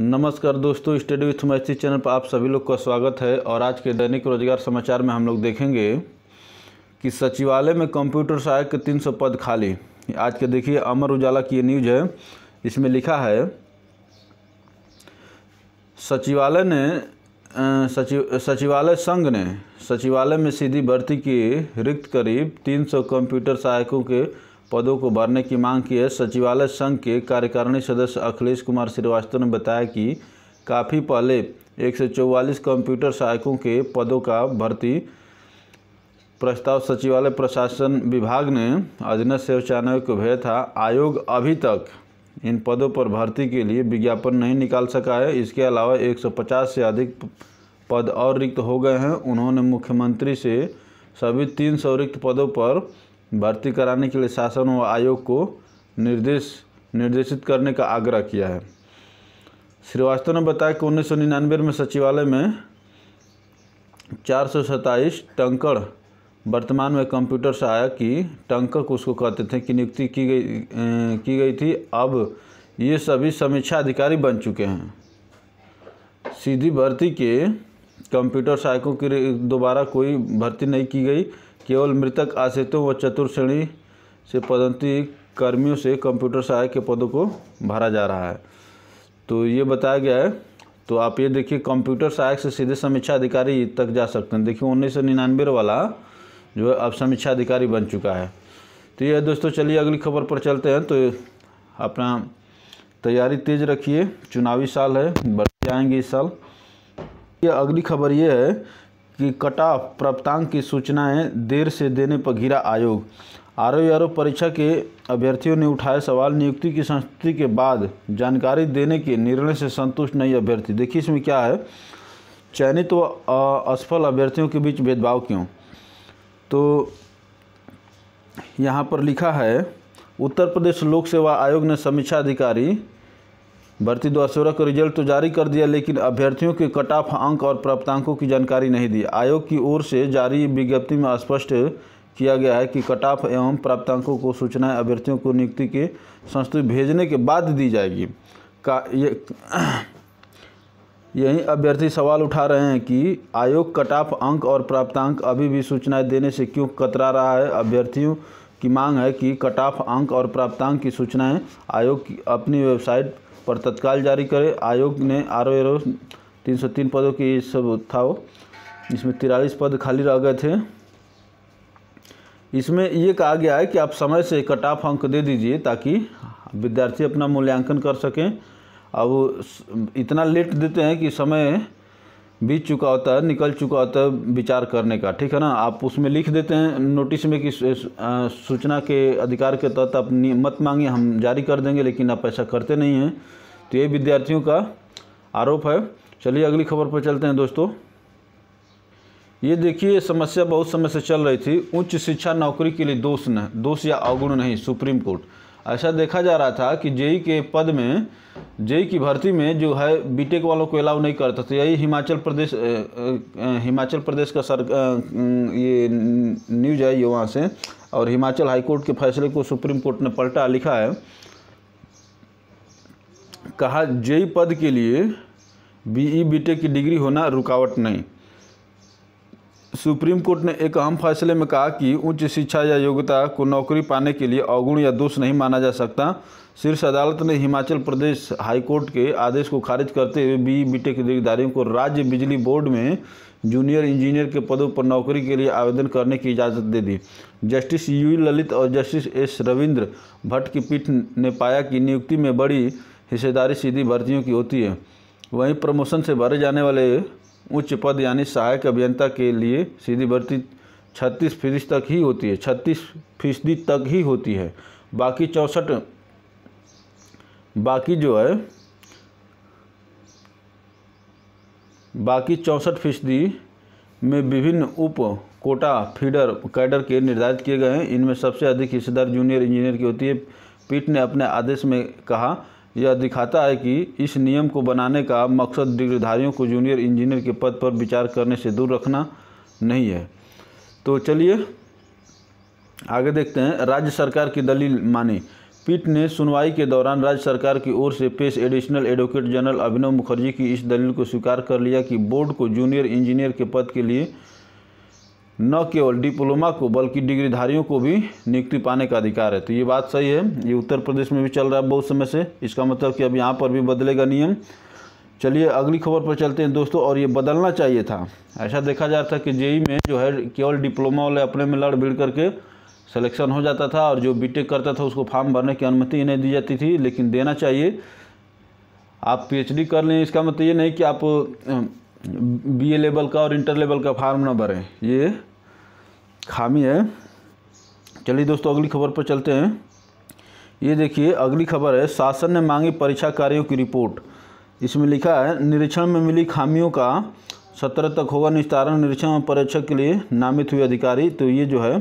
नमस्कार दोस्तों study with मैथी चैनल पर आप सभी लोग का स्वागत है और आज के दैनिक रोजगार समाचार में हम लोग देखेंगे कि सचिवालय में कंप्यूटर सहायक के 300 पद खाली आज के देखिए अमर उजाला की ये न्यूज़ है इसमें लिखा है सचिवालय ने सचिव सचिवालय संघ ने सचिवालय में सीधी भर्ती की रिक्त करीब 300 कंप्यूटर सहायकों के पदों को भरने की मांग की है सचिवालय संघ के कार्यकारिणी सदस्य अखिलेश कुमार श्रीवास्तव ने बताया कि काफ़ी पहले एक कंप्यूटर सहायकों के पदों का भर्ती प्रस्ताव सचिवालय प्रशासन विभाग ने अधीनस्थ शौचालय को भेजा था आयोग अभी तक इन पदों पर भर्ती के लिए विज्ञापन नहीं निकाल सका है इसके अलावा 150 से अधिक पद और रिक्त हो गए हैं उन्होंने मुख्यमंत्री से सभी 300 रिक्त पदों पर भर्ती कराने के लिए शासन व आयोग को निर्देश निर्देशित करने का आग्रह किया है श्रीवास्तव ने बताया कि उन्नीस में सचिवालय में चार सौ टंकड़ वर्तमान में कंप्यूटर सहायक की टंकक उसको कहते थे कि नियुक्ति की गई की गई थी अब ये सभी समीक्षा अधिकारी बन चुके हैं सीधी भर्ती के कंप्यूटर सहायकों की दोबारा कोई भर्ती नहीं की गई केवल मृतक आश्रितों व चतुर श्रेणी से पदोन्नति कर्मियों से कंप्यूटर सहायक के पदों को भरा जा रहा है तो ये बताया गया है तो आप ये देखिए कंप्यूटर सहायक से सीधे समीक्षा अधिकारी तक जा सकते हैं देखिए उन्नीस सौ निन्यानवे वाला जो है अब समीक्षा अधिकारी बन चुका है तो ये दोस्तों चलिए अगली खबर पर चलते हैं तो अपना तैयारी तेज रखिए चुनावी साल है बढ़ते आएंगे इस साल ये अगली खबर ये है की कट प्राप्तांक की सूचनाएं देर से देने पर घिरा आयोग आरओ आर परीक्षा के अभ्यर्थियों ने उठाए सवाल नियुक्ति की संस्तुति के बाद जानकारी देने के निर्णय से संतुष्ट नहीं अभ्यर्थी देखिए इसमें क्या है चयनित व असफल अभ्यर्थियों के बीच भेदभाव क्यों तो यहाँ पर लिखा है उत्तर प्रदेश लोक सेवा आयोग ने समीक्षा अधिकारी भर्ती दो असोरह का रिजल्ट तो जारी कर दिया लेकिन अभ्यर्थियों के कट ऑफ अंक और प्राप्तांकों की जानकारी नहीं दी आयोग की ओर से जारी विज्ञप्ति में स्पष्ट किया गया है कि कट ऑफ एवं प्राप्तांकों को सूचनाएं अभ्यर्थियों को नियुक्ति के संस्तुति भेजने के बाद दी जाएगी का ये यही अभ्यर्थी सवाल उठा रहे हैं कि आयोग कट ऑफ अंक और प्राप्तांक अभी भी सूचनाएं देने से क्यों कतरा रहा है अभ्यर्थियों की मांग है कि कट ऑफ अंक और प्राप्तांक की सूचनाएं आयोग की अपनी वेबसाइट पर तत्काल जारी करें आयोग ने आर ओ तीन सौ तीन पदों की सब था वो इसमें तिरालीस पद खाली रह गए थे इसमें ये कहा गया है कि आप समय से कट ऑफ अंक दे दीजिए ताकि विद्यार्थी अपना मूल्यांकन कर सकें अब इतना लेट देते हैं कि समय बीत चुका होता है निकल चुका होता है विचार करने का ठीक है ना आप उसमें लिख देते हैं नोटिस में कि सूचना के अधिकार के तहत आप मत मांगे हम जारी कर देंगे लेकिन आप ऐसा करते नहीं हैं तो ये विद्यार्थियों का आरोप है चलिए अगली खबर पर चलते हैं दोस्तों ये देखिए समस्या बहुत समय से चल रही थी उच्च शिक्षा नौकरी के लिए दोष न दोष या अवगुण नहीं सुप्रीम कोर्ट ऐसा देखा जा रहा था कि जेई के पद में जेई की भर्ती में जो है बीटेक वालों को अलाउ नहीं करता था तो यही हिमाचल प्रदेश हिमाचल प्रदेश का सर ये न्यूज आई ये वहाँ से और हिमाचल हाईकोर्ट के फैसले को सुप्रीम कोर्ट ने पलटा लिखा है कहा जेई पद के लिए बीई बीटेक e की डिग्री होना रुकावट नहीं सुप्रीम कोर्ट ने एक अहम फैसले में कहा कि उच्च शिक्षा या योग्यता को नौकरी पाने के लिए अवगुण या दोष नहीं माना जा सकता शीर्ष अदालत ने हिमाचल प्रदेश हाईकोर्ट के आदेश को खारिज करते हुए बी बीटेक डिग्रीधारियों को राज्य बिजली बोर्ड में जूनियर इंजीनियर के पदों पर नौकरी के लिए आवेदन करने की इजाज़त दे दी जस्टिस यू ललित और जस्टिस एस रविंद्र भट्ट की पीठ ने पाया कि नियुक्ति में बड़ी हिस्सेदारी सीधी भर्तियों की होती है वहीं प्रमोशन से भरे जाने वाले उच्च पद यानी सहायक अभियंता के लिए सीधी भर्ती छत्तीस फीसदी तक ही होती है छत्तीस फीसदी तक ही होती है बाकी चौंसठ बाकी जो है बाकी चौंसठ फीसदी में विभिन्न उप कोटा फीडर कैडर के निर्धारित किए गए हैं इनमें सबसे अधिक हिस्सेदार जूनियर इंजीनियर की होती है पीठ ने अपने आदेश में कहा यह दिखाता है कि इस नियम को बनाने का मकसद डिग्रीधारियों को जूनियर इंजीनियर के पद पर विचार करने से दूर रखना नहीं है तो चलिए आगे देखते हैं राज्य सरकार की दलील मानी पीठ ने सुनवाई के दौरान राज्य सरकार की ओर से पेश additional advocate general Abhinav Mukherjee की इस दलील को स्वीकार कर लिया कि बोर्ड को जूनियर इंजीनियर के पद के लिए न केवल डिप्लोमा को बल्कि डिग्रीधारियों को भी नियुक्ति पाने का अधिकार है तो ये बात सही है ये उत्तर प्रदेश में भी चल रहा है बहुत समय से इसका मतलब कि अब यहाँ पर भी बदलेगा नियम चलिए अगली खबर पर चलते हैं दोस्तों और ये बदलना चाहिए था ऐसा देखा जा रहा था कि जेई में जो है केवल डिप्लोमा वाले अपने में लड़ भिड़ करके सलेक्शन हो जाता था और जो बी करता था उसको फॉर्म भरने की अनुमति नहीं दी जाती थी लेकिन देना चाहिए आप पी कर लें इसका मतलब ये नहीं कि आप बी ए लेवल का और इंटर लेवल का फार्म ना भरें ये खामी है चलिए दोस्तों अगली खबर पर चलते हैं ये देखिए अगली खबर है शासन ने मांगी परीक्षा कार्यों की रिपोर्ट इसमें लिखा है निरीक्षण में मिली खामियों का सत्रह तक होगा निस्तारण निरीक्षण और परीक्षा के लिए नामित हुए अधिकारी तो ये जो है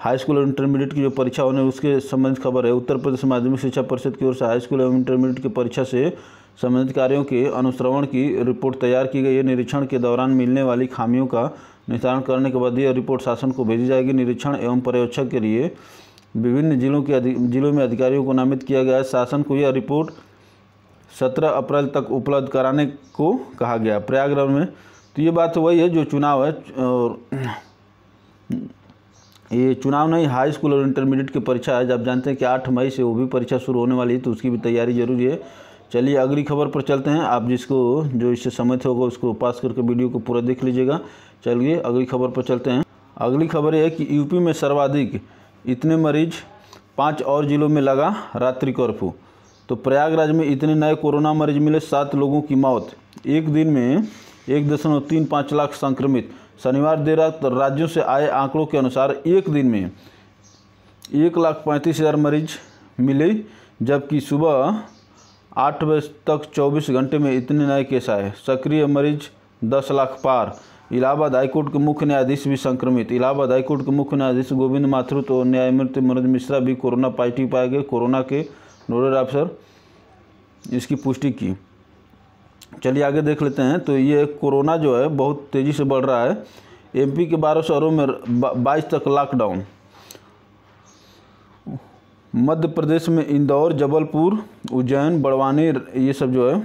हाई स्कूल और इंटरमीडिएट की जो परीक्षा होने उसके संबंधित खबर है उत्तर प्रदेश माध्यमिक शिक्षा परिषद की ओर से हाई स्कूल एवं इंटरमीडिएट की परीक्षा से संबंधित कार्यों के अनुश्रवण की रिपोर्ट तैयार की गई है निरीक्षण के दौरान मिलने वाली खामियों का निर्धारण करने के बाद यह रिपोर्ट शासन को भेजी जाएगी निरीक्षण एवं पर्यवेक्षक के लिए विभिन्न जिलों के जिलों में अधिकारियों को नामित किया गया है शासन को यह रिपोर्ट सत्रह अप्रैल तक उपलब्ध कराने को कहा गया प्रयागराज में तो ये बात वही है जो चुनाव है और ये चुनाव नहीं हाई स्कूल और इंटरमीडिएट की परीक्षा है जब जानते हैं कि आठ मई से वो भी परीक्षा शुरू होने वाली है तो उसकी भी तैयारी जरूरी है चलिए अगली खबर पर चलते हैं आप जिसको जो इससे थे होगा उसको पास करके वीडियो को पूरा देख लीजिएगा चलिए अगली खबर पर चलते हैं अगली खबर है कि यूपी में सर्वाधिक इतने मरीज पाँच और जिलों में लगा रात्रि कर्फ्यू तो प्रयागराज में इतने नए कोरोना मरीज मिले सात लोगों की मौत एक दिन में एक दशमलव तीन पाँच लाख संक्रमित शनिवार देर रात राज्यों से आए आंकड़ों के अनुसार एक दिन में एक लाख पैंतीस हज़ार मरीज मिले जबकि सुबह आठ बजे तक चौबीस घंटे में इतने नए केस आए सक्रिय मरीज दस लाख पार इलाहाबाद हाईकोर्ट के मुख्य न्यायाधीश भी संक्रमित इलाहाबाद हाईकोर्ट के मुख्य न्यायाधीश गोविंद माथुर और न्यायमूर्ति मनोज मिश्रा भी कोरोना पॉजिटिव पाए गए कोरोना के नोडल अफसर इसकी पुष्टि की चलिए आगे देख लेते हैं तो ये कोरोना जो है बहुत तेज़ी से बढ़ रहा है एमपी के बारह शहरों में बाईस तक लॉकडाउन मध्य प्रदेश में इंदौर जबलपुर उज्जैन बड़वानी ये सब जो है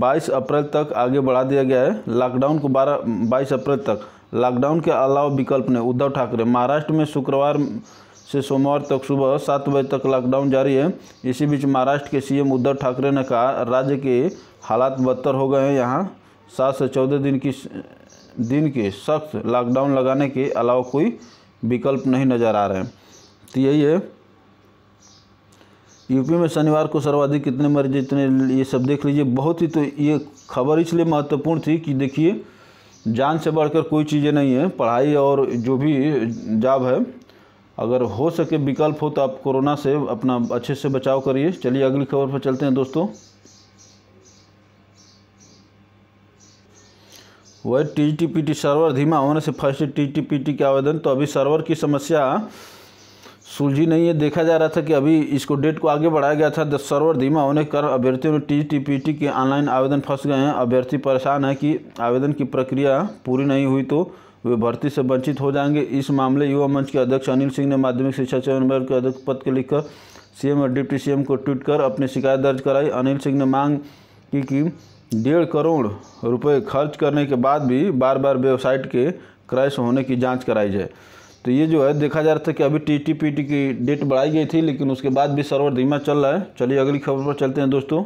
22 अप्रैल तक आगे बढ़ा दिया गया है लॉकडाउन को 12 बाईस अप्रैल तक लॉकडाउन के अलावा विकल्प ने उद्धव ठाकरे महाराष्ट्र में शुक्रवार से सोमवार तक सुबह सात बजे तक लॉकडाउन जारी है इसी बीच महाराष्ट्र के सीएम उद्धव ठाकरे ने कहा राज्य के हालात बदतर हो गए हैं यहाँ सात से चौदह दिन की दिन के सख्त लॉकडाउन लगाने के अलावा कोई विकल्प नहीं नज़र आ रहे हैं तो यही है यूपी में शनिवार को सर्वाधिक कितने मरीज इतने ये सब देख लीजिए बहुत ही तो ये खबर इसलिए महत्वपूर्ण थी कि देखिए जान से बढ़कर कोई चीज़ें नहीं है पढ़ाई और जो भी जॉब है अगर हो सके विकल्प हो तो आप कोरोना से अपना अच्छे से बचाव करिए चलिए अगली खबर पर चलते हैं दोस्तों वही T T P T server धीमा होने से first T T P T के आवेदन तो अभी सर्वर की समस्या सुलझी नहीं है देखा जा रहा था कि अभी इसको डेट को आगे बढ़ाया गया था सर्वर धीमा होने के कारण अभ्यर्थियों ने टी टी पी टी के ऑनलाइन आवेदन फंस गए हैं अभ्यर्थी परेशान है कि आवेदन की प्रक्रिया पूरी नहीं हुई तो वे भर्ती से वंचित हो जाएंगे इस मामले युवा मंच के अध्यक्ष अनिल सिंह ने माध्यमिक शिक्षा चयन बोर्ड के अध्यक्ष पद के लिखकर सीएम और डिप्टी सीएम को ट्वीट कर अपनी शिकायत दर्ज कराई अनिल सिंह ने मांग की कि डेढ़ करोड़ रुपए खर्च करने के बाद भी बार बार वेबसाइट के क्रैश होने की जाँच कराई जाए तो ये जो है देखा जा रहा था कि अभी टी टी पी टी की डेट बढ़ाई गई थी लेकिन उसके बाद भी सर्वर धीमा चल रहा है चलिए अगली खबर पर चलते हैं दोस्तों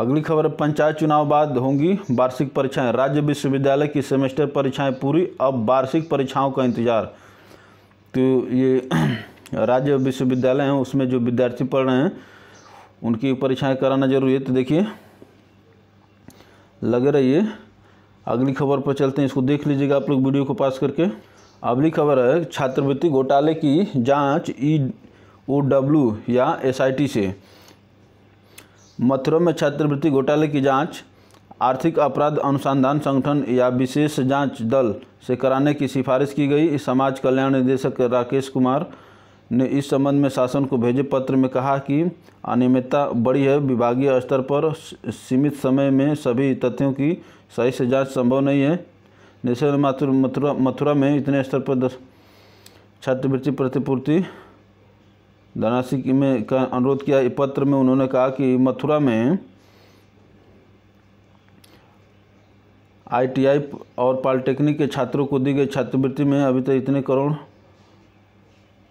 अगली खबर पंचायत चुनाव बाद होंगी वार्षिक परीक्षाएं राज्य विश्वविद्यालय की सेमेस्टर परीक्षाएं पूरी अब वार्षिक परीक्षाओं का इंतजार तो ये राज्य विश्वविद्यालय हैं उसमें जो विद्यार्थी पढ़ रहे हैं उनकी परीक्षाएं कराना जरूरी है तो देखिए लगे रहिए अगली खबर पर चलते हैं इसको देख लीजिएगा आप लोग वीडियो को पास करके अगली खबर है छात्रवृत्ति घोटाले की जांच ई ओ डब्ल्यू या एसआईटी से मथुरा में छात्रवृत्ति घोटाले की जांच आर्थिक अपराध अनुसंधान संगठन या विशेष जांच दल से कराने की सिफारिश की गई समाज कल्याण निदेशक राकेश कुमार ने इस संबंध में शासन को भेजे पत्र में कहा कि अनियमितता बड़ी है विभागीय स्तर पर सीमित समय में सभी तथ्यों की सही से जांच संभव नहीं है जैसे मथुरा मथुरा में इतने स्तर पर छात्रवृत्ति प्रतिपूर्ति धनाशी में का अनुरोध किया पत्र में उन्होंने कहा कि मथुरा में आईटीआई और पॉलिटेक्निक के छात्रों को दी गई छात्रवृत्ति में अभी तक इतने करोड़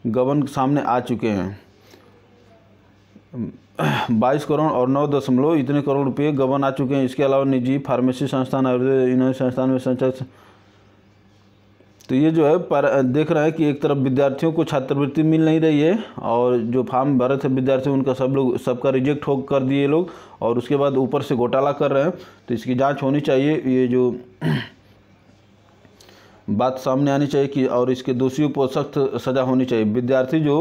गबन सामने आ चुके हैं बाईस करोड़ और नौ दशमलव इतने करोड़ रुपये गबन आ चुके हैं इसके अलावा निजी फार्मेसी संस्थान आयुर्वेद इन संस्थान में संचालित तो ये जो है पर देख रहे हैं कि एक तरफ विद्यार्थियों को छात्रवृत्ति मिल नहीं रही है और जो फार्म भरे थे विद्यार्थी उनका सब लोग सबका रिजेक्ट हो कर दिए लोग और उसके बाद ऊपर से घोटाला कर रहे हैं तो इसकी जांच होनी चाहिए ये जो बात सामने आनी चाहिए कि और इसके दोषियों पर सख्त सज़ा होनी चाहिए विद्यार्थी जो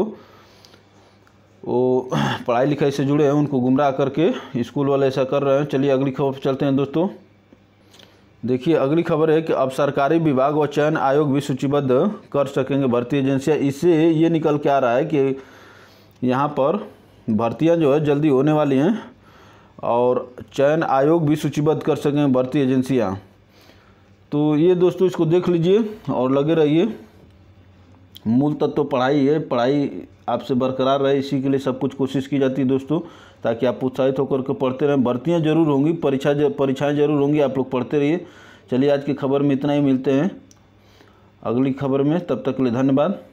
वो पढ़ाई लिखाई से जुड़े हैं उनको गुमराह करके स्कूल वाले ऐसा कर रहे हैं चलिए अगली खबर पर चलते हैं दोस्तों देखिए अगली खबर है कि अब सरकारी विभाग व चयन आयोग भी सूचीबद्ध कर सकेंगे भर्ती एजेंसियाँ इससे ये निकल के आ रहा है कि यहाँ पर भर्तियाँ जो है जल्दी होने वाली हैं और चयन आयोग भी सूचीबद्ध कर सकेंगे भर्ती एजेंसियाँ तो ये दोस्तों इसको देख लीजिए और लगे रहिए मूल तत्व तो पढ़ाई है पढ़ाई आपसे बरकरार रहे इसी के लिए सब कुछ कोशिश की जाती है दोस्तों ताकि आप उत्साहित होकर के पढ़ते रहें भर्तियाँ जरूर होंगी परीक्षा परीक्षाएँ जरूर होंगी आप लोग पढ़ते रहिए चलिए आज की खबर में इतना ही मिलते हैं अगली खबर में तब तक के लिए धन्यवाद